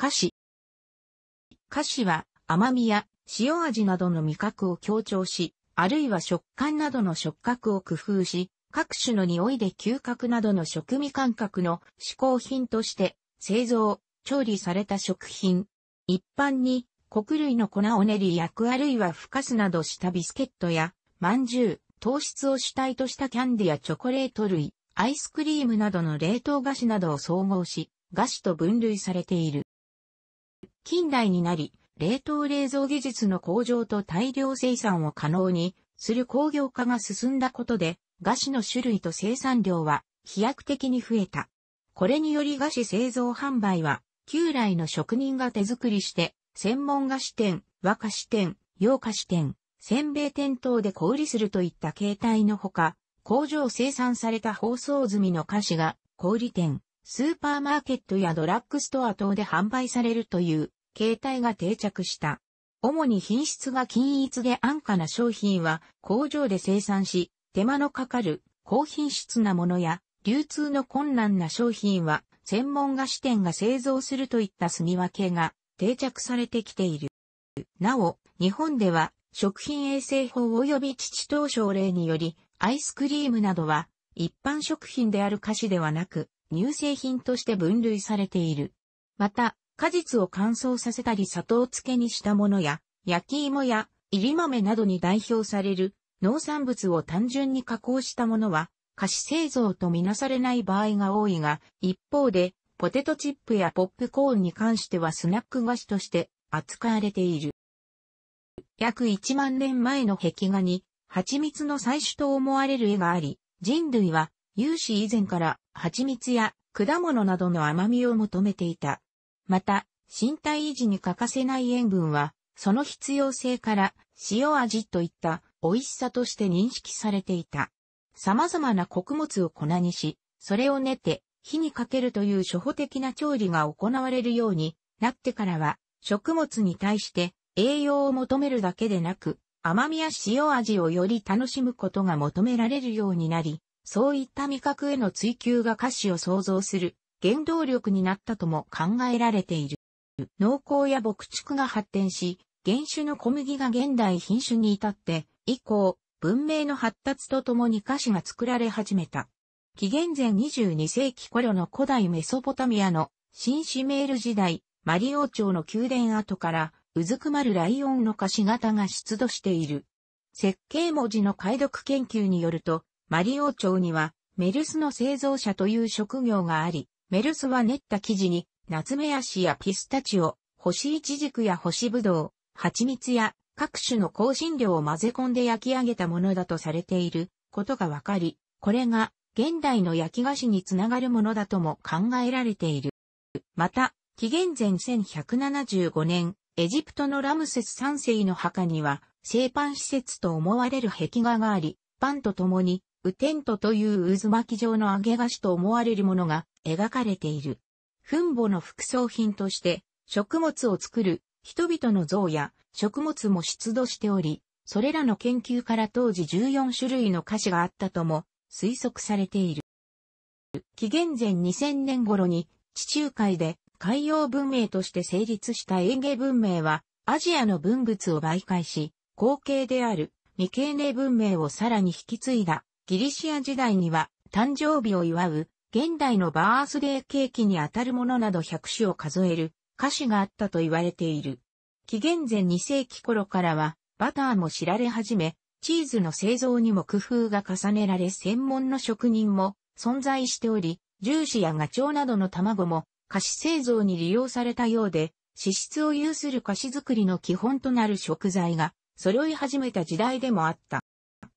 菓子。菓子は甘みや塩味などの味覚を強調し、あるいは食感などの触覚を工夫し、各種の匂いで嗅覚などの食味感覚の嗜好品として製造、調理された食品。一般に穀類の粉を練り焼くあるいはふかすなどしたビスケットや、まんじゅう、糖質を主体としたキャンディやチョコレート類、アイスクリームなどの冷凍菓子などを総合し、菓子と分類されている。近代になり、冷凍冷蔵技術の向上と大量生産を可能にする工業化が進んだことで、菓子の種類と生産量は飛躍的に増えた。これにより菓子製造販売は、旧来の職人が手作りして、専門菓子店、和菓子店、洋菓子店、せんべい店等で小売りするといった形態のほか、工場生産された包装済みの菓子が小売店、スーパーマーケットやドラッグストア等で販売されるという形態が定着した。主に品質が均一で安価な商品は工場で生産し、手間のかかる高品質なものや流通の困難な商品は専門菓子店が製造するといった住み分けが定着されてきている。なお、日本では食品衛生法及び父等省令によりアイスクリームなどは一般食品である菓子ではなく乳製品として分類されている。また、果実を乾燥させたり砂糖漬けにしたものや、焼き芋や、入り豆などに代表される農産物を単純に加工したものは、菓子製造とみなされない場合が多いが、一方で、ポテトチップやポップコーンに関してはスナック菓子として扱われている。約1万年前の壁画に、蜂蜜の採取と思われる絵があり、人類は、有史以前から蜂蜜や果物などの甘みを求めていた。また、身体維持に欠かせない塩分は、その必要性から塩味といった美味しさとして認識されていた。様々な穀物を粉にし、それを練って火にかけるという初歩的な調理が行われるようになってからは、食物に対して栄養を求めるだけでなく、甘みや塩味をより楽しむことが求められるようになり、そういった味覚への追求が歌詞を創造する原動力になったとも考えられている。農耕や牧畜が発展し、原種の小麦が現代品種に至って以降、文明の発達とともに歌詞が作られ始めた。紀元前22世紀頃の古代メソポタミアの新シメール時代、マリ王朝の宮殿跡からうずくまるライオンの歌詞型が出土している。設計文字の解読研究によると、マリオ町には、メルスの製造者という職業があり、メルスは練った生地に、ナツメヤシやピスタチオ、干しイチジクや干しぶどう、蜂蜜や各種の香辛料を混ぜ込んで焼き上げたものだとされていることがわかり、これが現代の焼き菓子につながるものだとも考えられている。また、紀元前1175年、エジプトのラムセス3世の墓には、製パン施設と思われる壁画があり、パンと共に雨天都という渦巻き状の揚げ菓子と思われるものが描かれている。墳墓の副葬品として、食物を作る人々の像や食物も出土しており、それらの研究から当時14種類の菓子があったとも推測されている。紀元前2000年頃に地中海で海洋文明として成立したエーゲ文明はアジアの文物を媒介し、後継である未経年文明をさらに引き継いだギリシア時代には誕生日を祝う現代のバースデーケーキにあたるものなど100種を数える菓子があったと言われている。紀元前2世紀頃からはバターも知られ始め、チーズの製造にも工夫が重ねられ専門の職人も存在しており、ジューシやガチョウなどの卵も菓子製造に利用されたようで、脂質を有する菓子作りの基本となる食材が揃い始めた時代でもあった。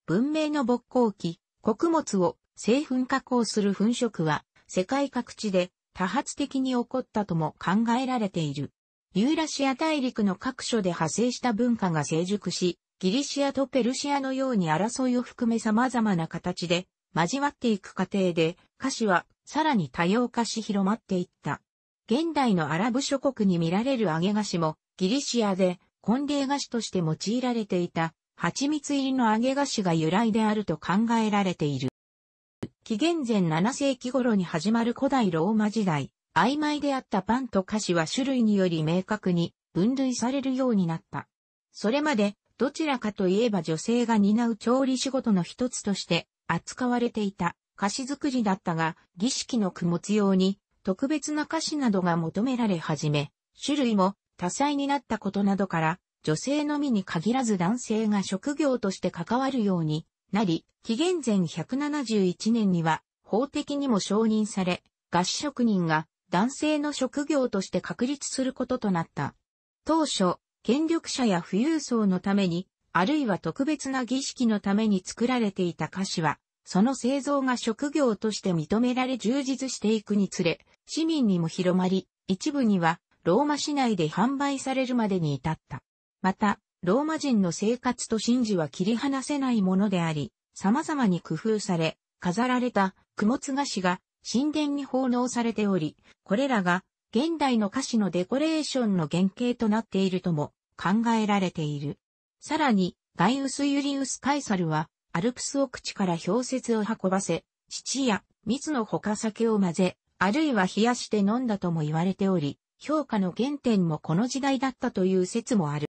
文明の勃興期、穀物を製粉加工する粉食は世界各地で多発的に起こったとも考えられている。ユーラシア大陸の各所で派生した文化が成熟し、ギリシアとペルシアのように争いを含め様々な形で交わっていく過程で、菓子はさらに多様化し広まっていった。現代のアラブ諸国に見られる揚げ菓子もギリシアで婚礼菓子として用いられていた蜂蜜入りの揚げ菓子が由来であると考えられている。紀元前7世紀頃に始まる古代ローマ時代、曖昧であったパンと菓子は種類により明確に分類されるようになった。それまで、どちらかといえば女性が担う調理仕事の一つとして扱われていた菓子作りだったが、儀式の供物用に特別な菓子などが求められ始め、種類も多彩になったことなどから、女性のみに限らず男性が職業として関わるようになり、紀元前171年には法的にも承認され、合職人が男性の職業として確立することとなった。当初、権力者や富裕層のために、あるいは特別な儀式のために作られていた菓子は、その製造が職業として認められ充実していくにつれ、市民にも広まり、一部にはローマ市内で販売されるまでに至った。また、ローマ人の生活と神事は切り離せないものであり、様々に工夫され、飾られた供物菓子が神殿に奉納されており、これらが現代の菓子のデコレーションの原型となっているとも考えられている。さらに、ガイウス・ユリウス・カイサルは、アルプス奥地から氷雪を運ばせ、乳や蜜のほか酒を混ぜ、あるいは冷やして飲んだとも言われており、評価の原点もこの時代だったという説もある。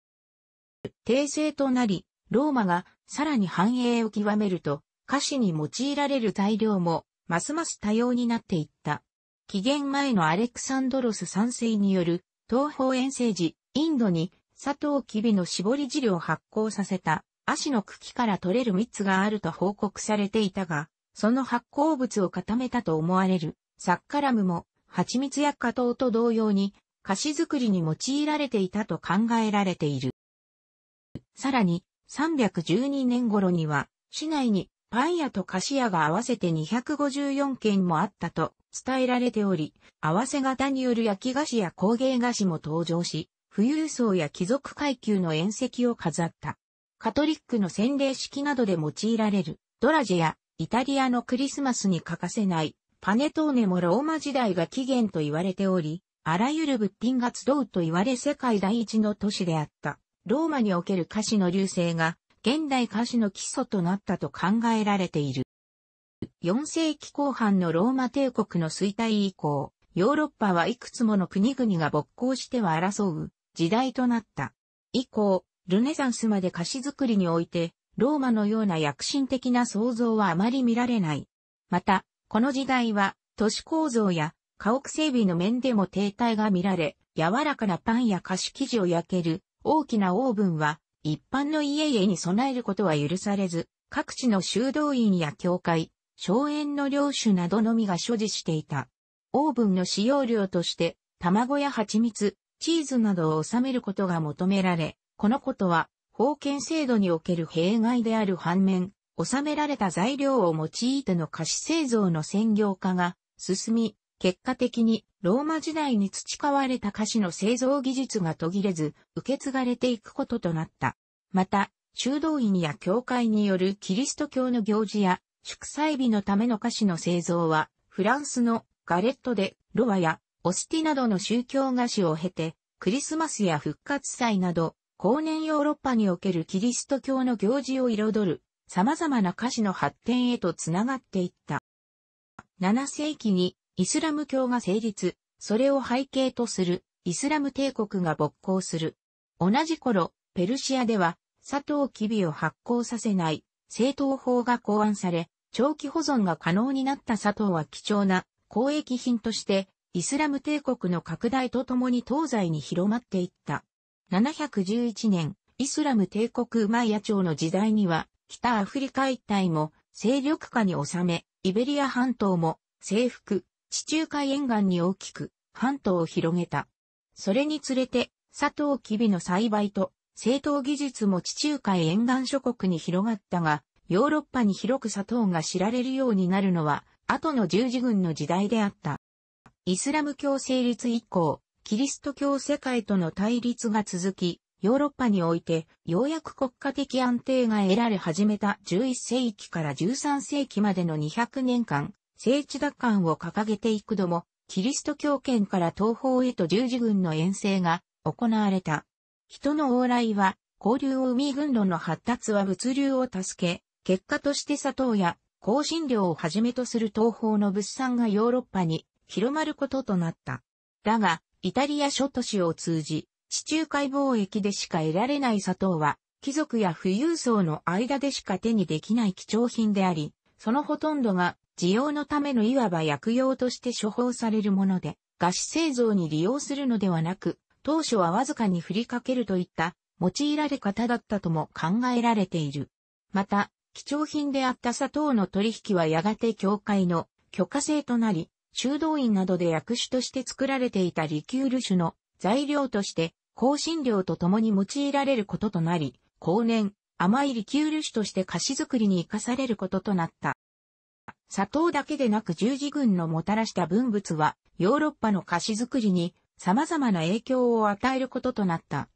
訂正となり、ローマがさらに繁栄を極めると、歌詞に用いられる材料も、ますます多様になっていった。紀元前のアレクサンドロス3世による、東方遠征時、インドに佐藤キビの絞り汁を発酵させた、足の茎から取れる蜜があると報告されていたが、その発酵物を固めたと思われる、サッカラムも、蜂蜜や加糖と同様に、菓子作りに用いられていたと考えられている。さらに、312年頃には、市内にパン屋と菓子屋が合わせて254軒もあったと伝えられており、合わせ型による焼き菓子や工芸菓子も登場し、富裕層や貴族階級の宴席を飾った。カトリックの洗礼式などで用いられるドラジェやイタリアのクリスマスに欠かせないパネトーネもローマ時代が起源と言われており、あらゆる物品が集うと言われ世界第一の都市であった。ローマにおける歌詞の流星が、現代歌詞の基礎となったと考えられている。4世紀後半のローマ帝国の衰退以降、ヨーロッパはいくつもの国々が勃興しては争う時代となった。以降、ルネサンスまで歌詞作りにおいて、ローマのような躍進的な創造はあまり見られない。また、この時代は都市構造や家屋整備の面でも停滞が見られ、柔らかなパンや菓子生地を焼ける大きなオーブンは一般の家々に備えることは許されず、各地の修道院や教会、荘園の領主などのみが所持していた。オーブンの使用量として、卵や蜂蜜、チーズなどを収めることが求められ、このことは、封建制度における弊害である反面、収められた材料を用いての菓子製造の専業化が進み、結果的にローマ時代に培われた菓子の製造技術が途切れず、受け継がれていくこととなった。また、修道院や教会によるキリスト教の行事や祝祭日のための菓子の製造は、フランスのガレットでロワやオスティなどの宗教菓子を経て、クリスマスや復活祭など、後年ヨーロッパにおけるキリスト教の行事を彩る様々な菓子の発展へとつながっていった。7世紀にイスラム教が成立、それを背景とするイスラム帝国が勃興する。同じ頃、ペルシアでは、砂糖キビを発行させない正当法が考案され、長期保存が可能になった砂糖は貴重な交易品として、イスラム帝国の拡大とともに東西に広まっていった。711年、イスラム帝国マイヤ朝の時代には、北アフリカ一帯も勢力下に収め、イベリア半島も征服、地中海沿岸に大きく半島を広げた。それにつれて、砂糖キビの栽培と製糖技術も地中海沿岸諸国に広がったが、ヨーロッパに広く砂糖が知られるようになるのは、後の十字軍の時代であった。イスラム教成立以降、キリスト教世界との対立が続き、ヨーロッパにおいて、ようやく国家的安定が得られ始めた11世紀から13世紀までの200年間、聖地奪還を掲げていくども、キリスト教圏から東方へと十字軍の遠征が行われた。人の往来は、交流を生み軍路の発達は物流を助け、結果として砂糖や香辛料をはじめとする東方の物産がヨーロッパに広まることとなった。だが、イタリア諸都市を通じ、地中海貿易でしか得られない砂糖は、貴族や富裕層の間でしか手にできない貴重品であり、そのほとんどが需用のためのいわば薬用として処方されるもので、菓子製造に利用するのではなく、当初はわずかに振りかけるといった用いられ方だったとも考えられている。また、貴重品であった砂糖の取引はやがて教会の許可制となり、修道院などで薬種として作られていたリキュール種の材料として、香辛料と共に用いられることとなり、後年、甘いリキュール種として菓子作りに活かされることとなった。砂糖だけでなく十字軍のもたらした文物は、ヨーロッパの菓子作りに様々な影響を与えることとなった。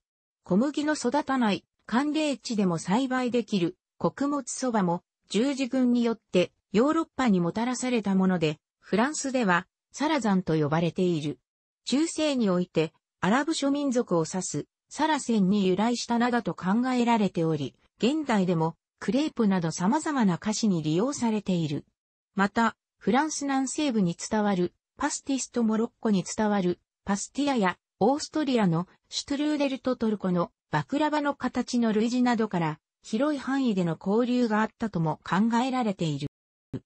小麦の育たない寒冷地でも栽培できる穀物そばも十字軍によってヨーロッパにもたらされたもので、フランスではサラザンと呼ばれている。中世においてアラブ諸民族を指すサラセンに由来したなどと考えられており、現代でもクレープなど様々な菓子に利用されている。また、フランス南西部に伝わるパスティスとモロッコに伝わるパスティアやオーストリアのシュトゥルーデルとトルコのバクラバの形の類似などから広い範囲での交流があったとも考えられている。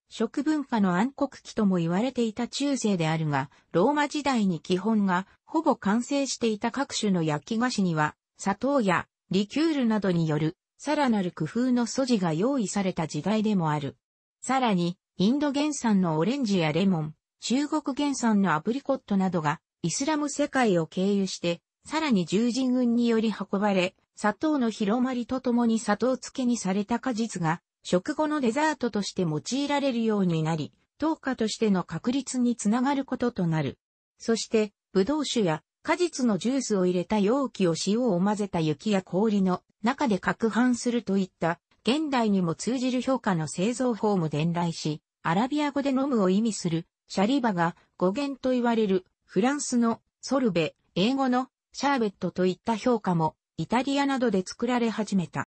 食文化の暗黒期とも言われていた中世であるが、ローマ時代に基本がほぼ完成していた各種の焼き菓子には、砂糖やリキュールなどによるさらなる工夫の素地が用意された時代でもある。さらに、インド原産のオレンジやレモン、中国原産のアプリコットなどが、イスラム世界を経由して、さらに十字軍により運ばれ、砂糖の広まりとともに砂糖漬けにされた果実が、食後のデザートとして用いられるようになり、糖化としての確率につながることとなる。そして、ブドウ酒や果実のジュースを入れた容器を塩を混ぜた雪や氷の中で攪拌するといった、現代にも通じる評価の製造法も伝来し、アラビア語で飲むを意味するシャリバが語源と言われるフランスのソルベ、英語のシャーベットといった評価もイタリアなどで作られ始めた。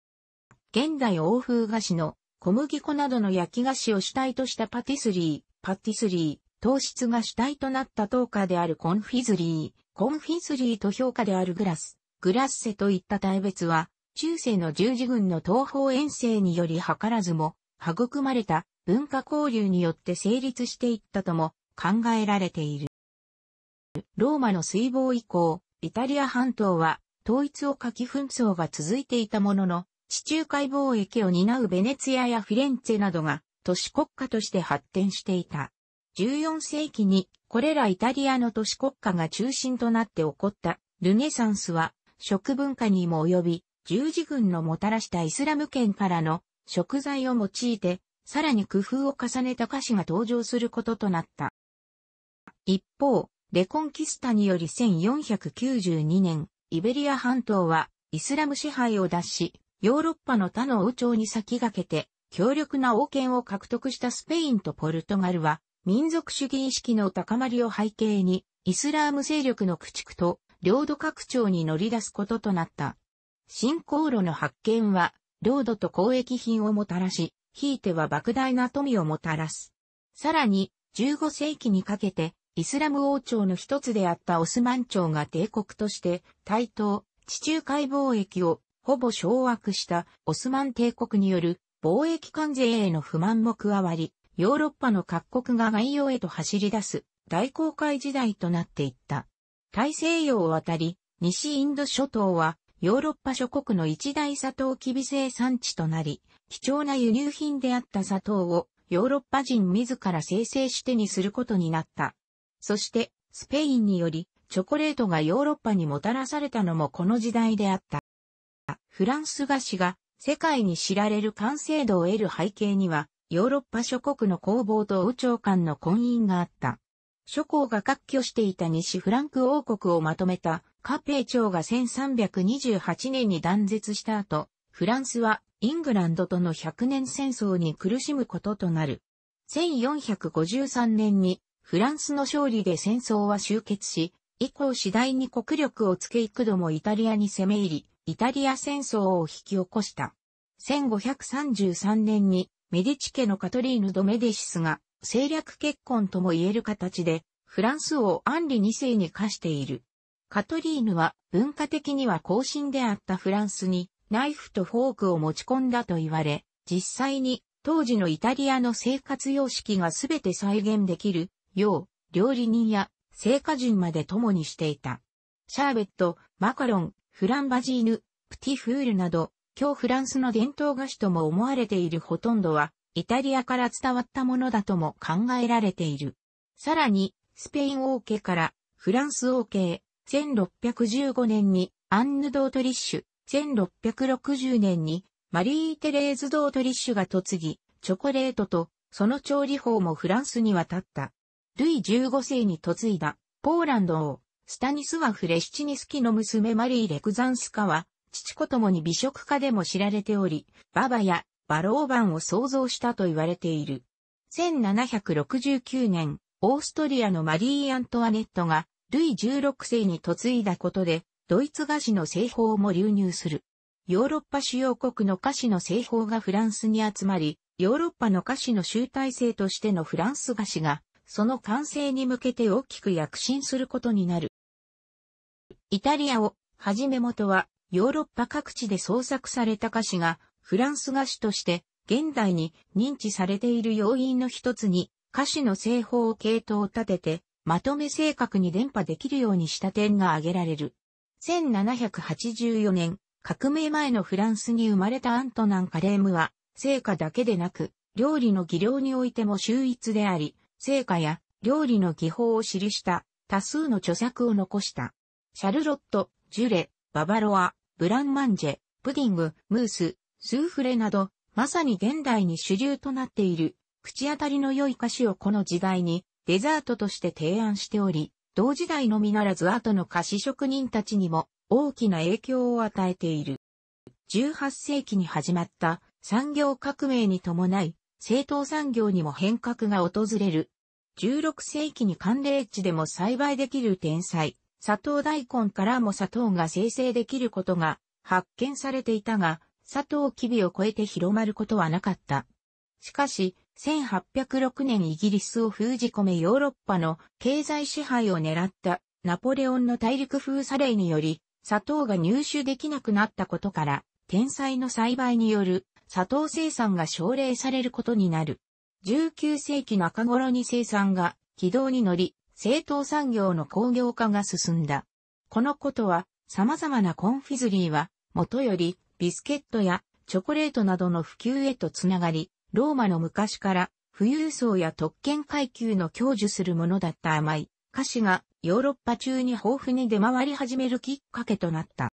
現代欧風菓子の小麦粉などの焼き菓子を主体としたパティスリー、パティスリー、糖質が主体となった糖化であるコンフィズリー、コンフィズリーと評価であるグラス、グラッセといった大別は、中世の十字軍の東方遠征により図らずも、育まれた文化交流によって成立していったとも考えられている。ローマの水防以降、イタリア半島は統一を書き紛争が続いていたものの、地中海貿易を担うベネツィアやフィレンツェなどが都市国家として発展していた。14世紀にこれらイタリアの都市国家が中心となって起こったルネサンスは食文化にも及び十字軍のもたらしたイスラム圏からの食材を用いてさらに工夫を重ねた歌詞が登場することとなった。一方、レコンキスタにより1492年、イベリア半島はイスラム支配を脱し、ヨーロッパの他の王朝に先駆けて、強力な王権を獲得したスペインとポルトガルは、民族主義意識の高まりを背景に、イスラーム勢力の駆逐と、領土拡張に乗り出すこととなった。新航路の発見は、領土と交易品をもたらし、ひいては莫大な富をもたらす。さらに、15世紀にかけて、イスラム王朝の一つであったオスマン朝が帝国として、台頭地中海貿易をほぼ掌握したオスマン帝国による貿易関税への不満も加わり、ヨーロッパの各国が外洋へと走り出す大航海時代となっていった。大西洋を渡り、西インド諸島はヨーロッパ諸国の一大サトウキビ生産地となり、貴重な輸入品であった砂糖をヨーロッパ人自ら生成してにすることになった。そして、スペインにより、チョコレートがヨーロッパにもたらされたのもこの時代であった。フランス菓子が世界に知られる完成度を得る背景には、ヨーロッパ諸国の工房と王朝間の婚姻があった。諸侯が割拠していた西フランク王国をまとめたカペー朝が1328年に断絶した後、フランスはイングランドとの100年戦争に苦しむこととなる。1453年にフランスの勝利で戦争は終結し、以降次第に国力をつけ幾度もイタリアに攻め入り、イタリア戦争を引き起こした。1533年にメディチ家のカトリーヌ・ド・メディシスが政略結婚とも言える形でフランスをアンリ2世に課している。カトリーヌは文化的には後進であったフランスにナイフとフォークを持ち込んだと言われ、実際に当時のイタリアの生活様式がすべて再現できるよう、料理人や聖果人まで共にしていた。シャーベット、マカロン、フランバジーヌ、プティフールなど、今日フランスの伝統菓子とも思われているほとんどは、イタリアから伝わったものだとも考えられている。さらに、スペイン王家からフランス王家へ、1615年にアンヌ・ドートリッシュ、1660年にマリー・テレーズ・ドートリッシュが嫁ぎ、チョコレートとその調理法もフランスに渡った。ルイ15世に嫁いだポーランド王、スタニスワフ・レシチニスキの娘マリー・レクザンスカは、父子ともに美食家でも知られており、ババやバローバンを創造したと言われている。1769年、オーストリアのマリー・アントワネットが、ルイ16世に嫁いだことで、ドイツ菓子の製法も流入する。ヨーロッパ主要国の菓子の製法がフランスに集まり、ヨーロッパの菓子の集大成としてのフランス菓子が、その完成に向けて大きく躍進することになる。イタリアを、はじめ元は、ヨーロッパ各地で創作された菓子が、フランス菓子として、現代に認知されている要因の一つに、菓子の製法を系統を立てて、まとめ正確に伝播できるようにした点が挙げられる。1784年、革命前のフランスに生まれたアントナン・カレームは、成果だけでなく、料理の技量においても秀逸であり、成果や料理の技法を記した多数の著作を残した。シャルロット、ジュレ、ババロア、ブランマンジェ、プディング、ムース、スーフレなど、まさに現代に主流となっている、口当たりの良い菓子をこの時代にデザートとして提案しており、同時代のみならず後の菓子職人たちにも大きな影響を与えている。18世紀に始まった産業革命に伴い、政党産業にも変革が訪れる。16世紀に寒冷地でも栽培できる天才、砂糖大根からも砂糖が生成できることが発見されていたが、砂糖キビを超えて広まることはなかった。しかし、1806年イギリスを封じ込めヨーロッパの経済支配を狙ったナポレオンの大陸封鎖令により砂糖が入手できなくなったことから天才の栽培による砂糖生産が奨励されることになる。19世紀中頃に生産が軌道に乗り、生糖産業の工業化が進んだ。このことは様々なコンフィズリーは元よりビスケットやチョコレートなどの普及へとつながり、ローマの昔から富裕層や特権階級の享受するものだった甘い菓子がヨーロッパ中に豊富に出回り始めるきっかけとなった。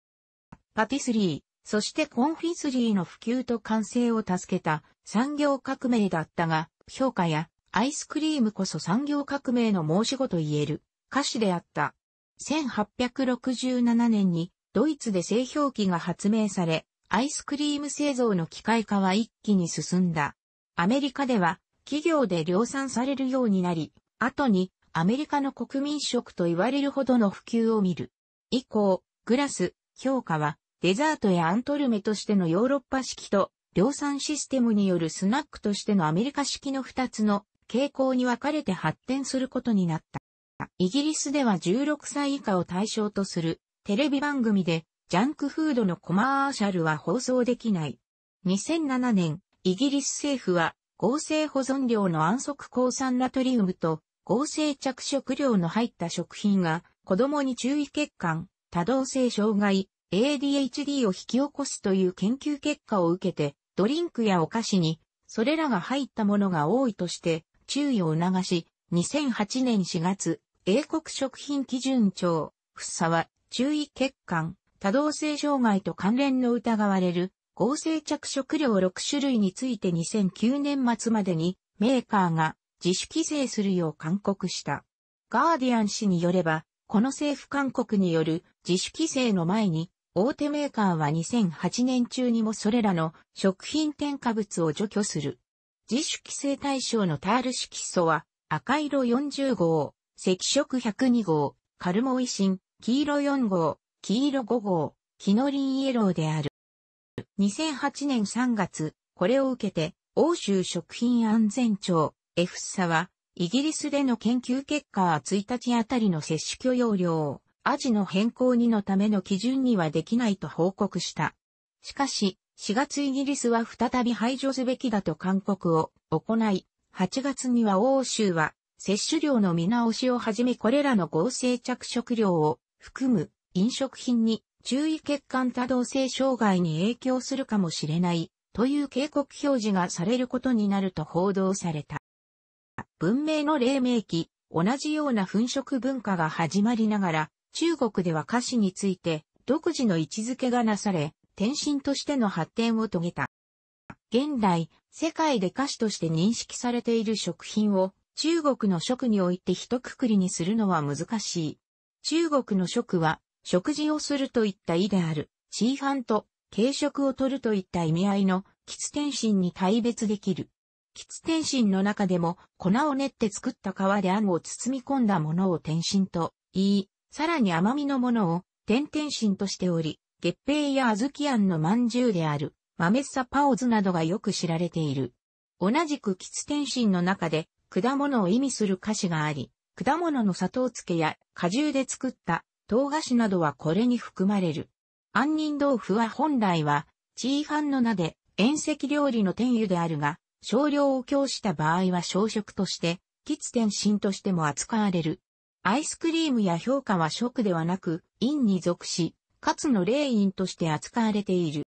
パティスリー、そしてコンフィスリーの普及と完成を助けた産業革命だったが、評価やアイスクリームこそ産業革命の申し子と言える菓子であった。1867年にドイツで製氷機が発明され、アイスクリーム製造の機械化は一気に進んだ。アメリカでは企業で量産されるようになり、後にアメリカの国民食と言われるほどの普及を見る。以降、グラス、評価はデザートやアントルメとしてのヨーロッパ式と量産システムによるスナックとしてのアメリカ式の2つの傾向に分かれて発展することになった。イギリスでは16歳以下を対象とするテレビ番組でジャンクフードのコマーシャルは放送できない。2007年、イギリス政府は合成保存量の安息抗酸ナトリウムと合成着色料の入った食品が子供に注意欠陥、多動性障害、ADHD を引き起こすという研究結果を受けて、ドリンクやお菓子に、それらが入ったものが多いとして、注意を促し、2008年4月、英国食品基準庁、ふさは、注意欠陥、多動性障害と関連の疑われる合成着色料6種類について2009年末までにメーカーが自主規制するよう勧告した。ガーディアン氏によれば、この政府勧告による自主規制の前に、大手メーカーは2008年中にもそれらの食品添加物を除去する。自主規制対象のタール色素は赤色40号、赤色102号、カルモイシン、黄色4号、黄色5号、キノリンイエローである。2008年3月、これを受けて、欧州食品安全庁、F サは、イギリスでの研究結果は1日あたりの摂取許容量を、アジの変更2のための基準にはできないと報告した。しかし、4月イギリスは再び排除すべきだと勧告を行い、8月には欧州は摂取量の見直しをはじめこれらの合成着色料を含む飲食品に注意欠陥多動性障害に影響するかもしれないという警告表示がされることになると報道された。文明の黎明期、同じような粉飾文化が始まりながら、中国では菓子について独自の位置づけがなされ、転身としての発展を遂げた。現代、世界で菓子として認識されている食品を中国の食において一括りにするのは難しい。中国の食は食事をするといった意である、チーハンと軽食を取るといった意味合いの、キツテンシンに対別できる。キツテンシンの中でも、粉を練って作った皮であんを包み込んだものを天心と言い、さらに甘みのものを、天天心としており、月餅や小豆あんの饅頭である、豆さパオズなどがよく知られている。同じくキツテンシンの中で、果物を意味する歌詞があり、果物の砂糖漬けや果汁で作った唐菓子などはこれに含まれる。杏仁豆腐は本来は、チーァンの名で、遠赤料理の天油であるが、少量を供した場合は小食として、喫天心としても扱われる。アイスクリームや評価は食ではなく、陰に属し、かつの霊陰として扱われている。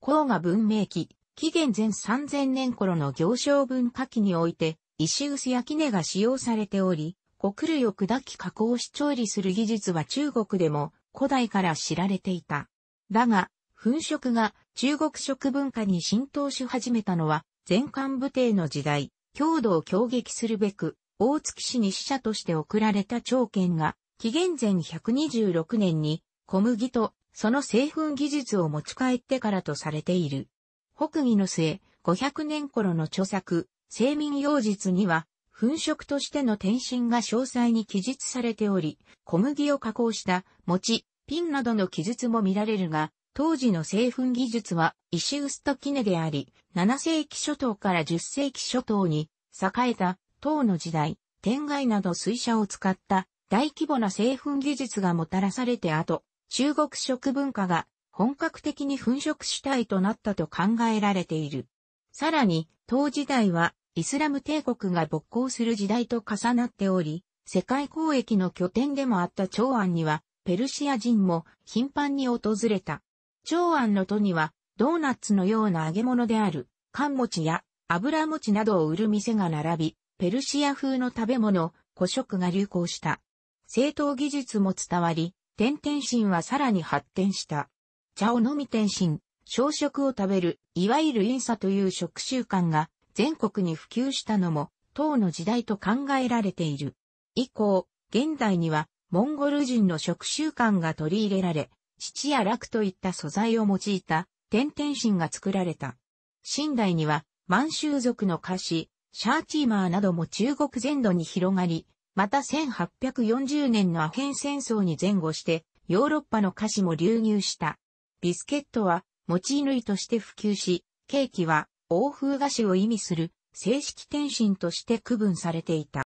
黄河文明期、紀元前3000年頃の行商文化期において、石臼や杵が使用されており、穀類を砕き加工し調理する技術は中国でも古代から知られていた。だが、粉食が中国食文化に浸透し始めたのは、前漢武帝の時代、強度を強撃するべく、大月市に使者として送られた長剣が、紀元前126年に小麦とその製粉技術を持ち帰ってからとされている。北魏の末、500年頃の著作、生民用術には、粉飾としての転身が詳細に記述されており、小麦を加工した餅、ピンなどの記述も見られるが、当時の製粉技術は石臼と絹であり、7世紀初頭から10世紀初頭に栄えた唐の時代、天外など水車を使った大規模な製粉技術がもたらされて後、中国食文化が本格的に粉飾主体となったと考えられている。さらに、唐時代はイスラム帝国が勃興する時代と重なっており、世界交易の拠点でもあった長安には、ペルシア人も頻繁に訪れた。長安の都には、ドーナツのような揚げ物である、缶餅や油餅などを売る店が並び、ペルシア風の食べ物、古食が流行した。製陶技術も伝わり、天天心はさらに発展した。茶を飲み天心、小食を食べる、いわゆるインサという食習慣が全国に普及したのも、唐の時代と考えられている。以降、現代には、モンゴル人の食習慣が取り入れられ、質や楽といった素材を用いた、天天神が作られた。清代には、満州族の菓子、シャーチーマーなども中国全土に広がり、また1840年のアヘン戦争に前後して、ヨーロッパの菓子も流入した。ビスケットは、持ち縫いとして普及し、ケーキは欧風菓子を意味する正式転身として区分されていた。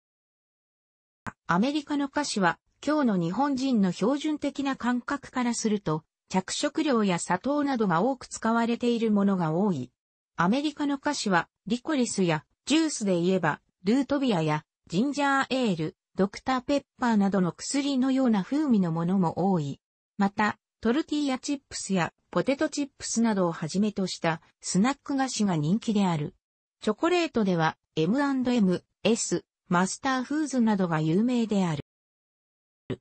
アメリカの菓子は今日の日本人の標準的な感覚からすると着色料や砂糖などが多く使われているものが多い。アメリカの菓子はリコリスやジュースで言えばルートビアやジンジャーエール、ドクターペッパーなどの薬のような風味のものも多い。また、トルティーヤチップスやポテトチップスなどをはじめとしたスナック菓子が人気である。チョコレートでは M&M、S、マスターフーズなどが有名である。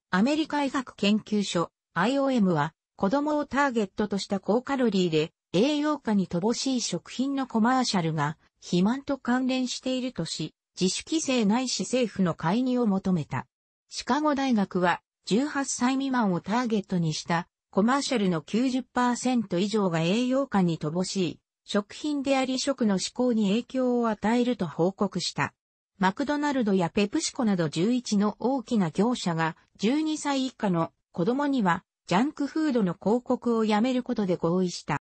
アメリカ医学研究所 IOM は子供をターゲットとした高カロリーで栄養価に乏しい食品のコマーシャルが肥満と関連しているとし、自主規制ないし政府の介入を求めた。シカゴ大学は18歳未満をターゲットにしたコマーシャルの90%以上が栄養価に乏しい、食品であり食の思考に影響を与えると報告した。マクドナルドやペプシコなど11の大きな業者が12歳以下の子供にはジャンクフードの広告をやめることで合意した。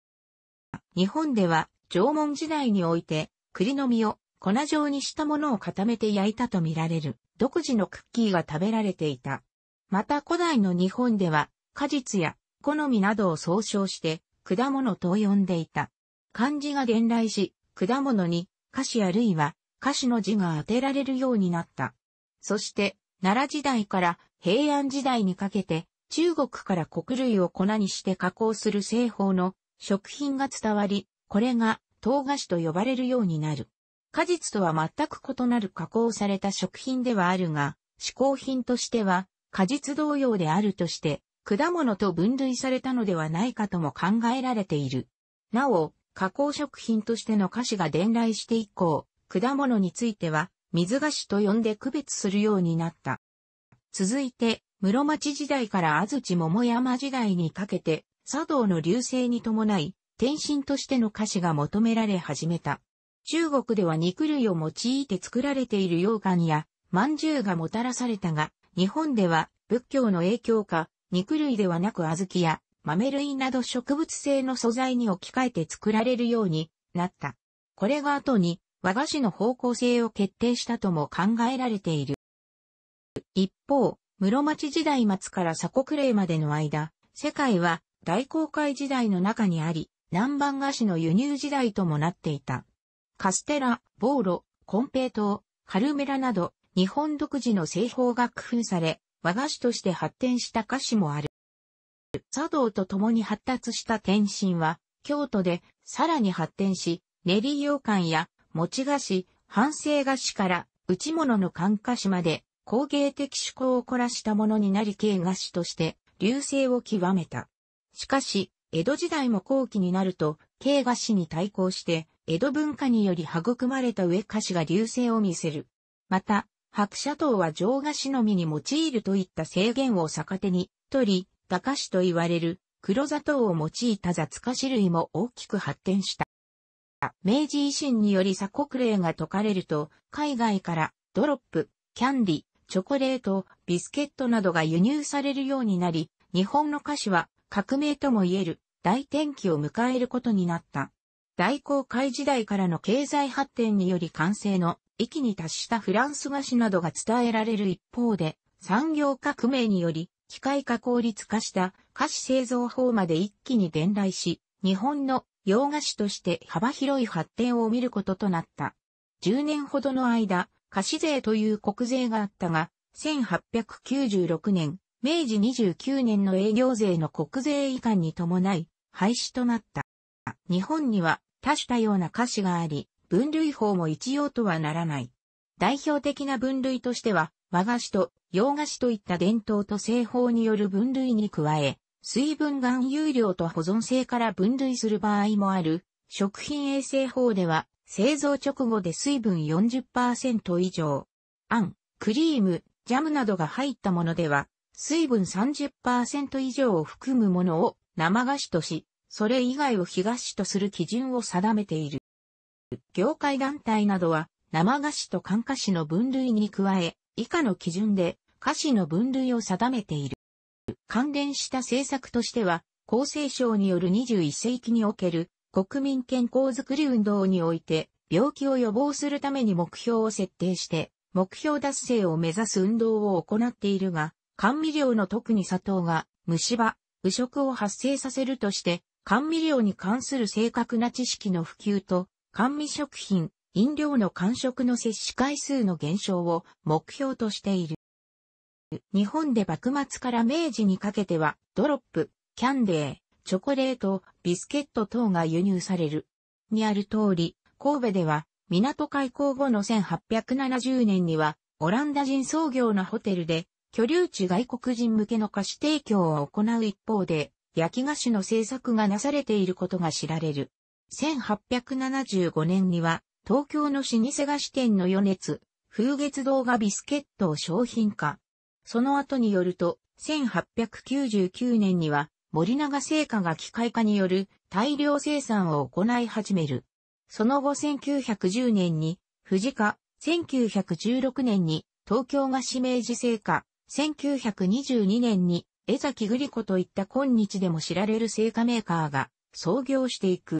日本では縄文時代において栗の実を粉状にしたものを固めて焼いたとみられる独自のクッキーが食べられていた。また古代の日本では果実や好みなどを総称して、果物と呼んでいた。漢字が伝来し、果物に、菓子あるいは、菓子の字が当てられるようになった。そして、奈良時代から平安時代にかけて、中国から穀類を粉にして加工する製法の食品が伝わり、これが唐菓子と呼ばれるようになる。果実とは全く異なる加工された食品ではあるが、嗜好品としては果実同様であるとして、果物と分類されたのではないかとも考えられている。なお、加工食品としての菓子が伝来して以降、果物については、水菓子と呼んで区別するようになった。続いて、室町時代から安土桃山時代にかけて、茶道の流星に伴い、転身としての菓子が求められ始めた。中国では肉類を用いて作られている羊羹や、饅頭がもたらされたが、日本では仏教の影響か、肉類ではなく小豆や豆類など植物性の素材に置き換えて作られるようになった。これが後に和菓子の方向性を決定したとも考えられている。一方、室町時代末から鎖国令までの間、世界は大航海時代の中にあり、南蛮菓子の輸入時代ともなっていた。カステラ、ボーロ、コンペイトウ、カルメラなど、日本独自の製法が工夫され、和菓子として発展した菓子もある。茶道と共に発達した天津は、京都でさらに発展し、練り羊羹や餅菓子、反省菓子から内物の寒菓子まで工芸的趣向を凝らしたものになり軽菓子として流星を極めた。しかし、江戸時代も後期になると、軽菓子に対抗して、江戸文化により育まれた上菓子が流星を見せる。また、白砂糖は上菓子のみに用いるといった制限を逆手に、取り、駄菓子と言われる黒砂糖を用いた雑菓子類も大きく発展した。明治維新により鎖国令が解かれると、海外からドロップ、キャンディ、チョコレート、ビスケットなどが輸入されるようになり、日本の菓子は革命とも言える大転機を迎えることになった。大航海時代からの経済発展により完成の域に達したフランス菓子などが伝えられる一方で、産業革命により、機械化効率化した菓子製造法まで一気に伝来し、日本の洋菓子として幅広い発展を見ることとなった。10年ほどの間、菓子税という国税があったが、1896年、明治29年の営業税の国税移管に伴い、廃止となった。日本には多種多様な菓子があり、分類法も一様とはならない。代表的な分類としては、和菓子と洋菓子といった伝統と製法による分類に加え、水分含有量と保存性から分類する場合もある、食品衛生法では、製造直後で水分40%以上、あん、クリーム、ジャムなどが入ったものでは、水分30%以上を含むものを生菓子とし、それ以外を非菓子とする基準を定めている。業界団体などは生菓子と缶菓子の分類に加え、以下の基準で菓子の分類を定めている。関連した政策としては、厚生省による21世紀における国民健康づくり運動において、病気を予防するために目標を設定して、目標達成を目指す運動を行っているが、甘味料の特に砂糖が虫歯、腐食を発生させるとして、甘味料に関する正確な知識の普及と甘味食品、飲料の間食の摂取回数の減少を目標としている。日本で幕末から明治にかけては、ドロップ、キャンデー、チョコレート、ビスケット等が輸入される。にある通り、神戸では、港開港後の1870年には、オランダ人創業のホテルで、居留地外国人向けの菓子提供を行う一方で、焼き菓子の製作がなされていることが知られる。1875年には、東京の老舗菓子店の余熱、風月堂がビスケットを商品化。その後によると、1899年には、森永製菓が機械化による大量生産を行い始める。その後1910年に、富士家、1916年に、東京が指名時製菓、1922年に、江崎グリコといった今日でも知られる製菓メーカーが創業していく。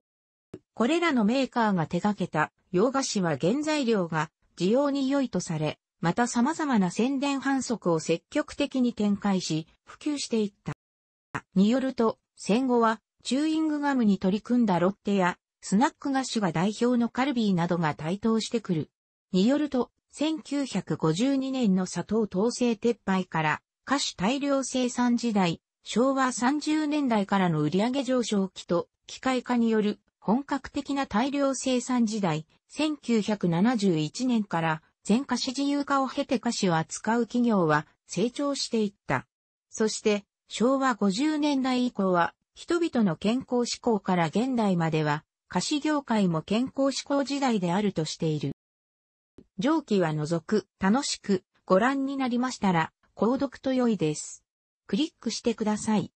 これらのメーカーが手掛けた洋菓子は原材料が需要に良いとされ、また様々な宣伝反則を積極的に展開し、普及していった。によると、戦後はチューイングガムに取り組んだロッテや、スナック菓子が代表のカルビーなどが台頭してくる。によると、1952年の砂糖統制撤廃から菓子大量生産時代、昭和30年代からの売上上昇期と機械化による本格的な大量生産時代、1971年から全菓子自由化を経て菓子を扱う企業は成長していった。そして、昭和50年代以降は、人々の健康志向から現代までは、菓子業界も健康志向時代であるとしている。上記は除く、楽しく、ご覧になりましたら、購読と良いです。クリックしてください。